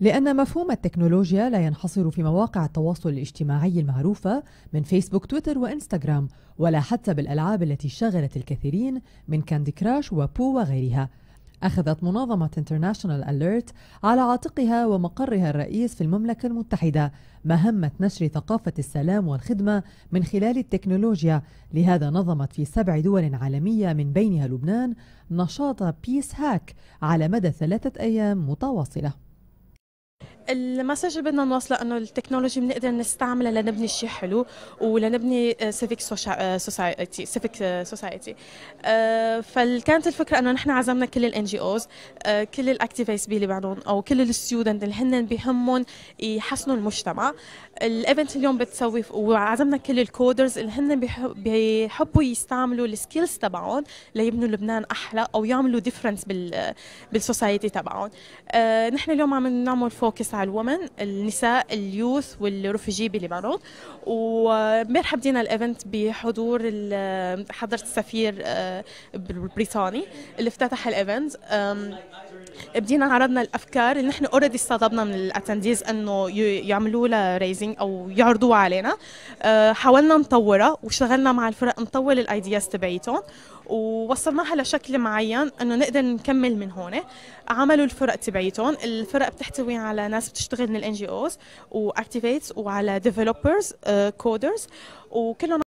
لأن مفهوم التكنولوجيا لا ينحصر في مواقع التواصل الاجتماعي المعروفة من فيسبوك تويتر وإنستغرام ولا حتى بالألعاب التي شغلت الكثيرين من كاندي كراش وبو وغيرها أخذت منظمة انترناشونال أليرت على عاتقها ومقرها الرئيس في المملكة المتحدة مهمة نشر ثقافة السلام والخدمة من خلال التكنولوجيا لهذا نظمت في سبع دول عالمية من بينها لبنان نشاط بيس هاك على مدى ثلاثة أيام متواصلة المسج اللي بدنا نوصله انه التكنولوجي بنقدر نستعملها لنبني شيء حلو ولنبني سيفيك سوسايتي سيفيك سوسايتي فكانت الفكره انه نحن عزمنا كل الان جي اوز كل الاكتيفيست بعدهم او كل الستودنت اللي هن بهمهم يحسنوا المجتمع الايفنت اليوم بتسوي وعزمنا كل الكودرز اللي هن بيحبوا يستعملوا السكيلز تبعهم ليبنوا لبنان احلى او يعملوا ديفرنس بالسوسايتي تبعهم آه, نحن اليوم عم نعمل فوكس فعال وومن النساء اليوث والرفجي بلبنان وامبارح بدينا الايفنت بحضور حضره السفير آه، البريطاني اللي افتتح الايفنت بدينا عرضنا الافكار اللي نحن اوريدي استضفنا من الاتنديز انه يعملوا لها ريزنج او يعرضوها علينا آه، حاولنا نطورها واشتغلنا مع الفرق نطور الايدياز تبعيتهم ووصلناها لشكل معين انه نقدر نكمل من هون عملوا الفرق تبعيتهم الفرق بتحتوي على ناس ناس بتشتغل من الان جي اوز واكتيفيتس وعلى ديفلوبرز كودرز وكلهم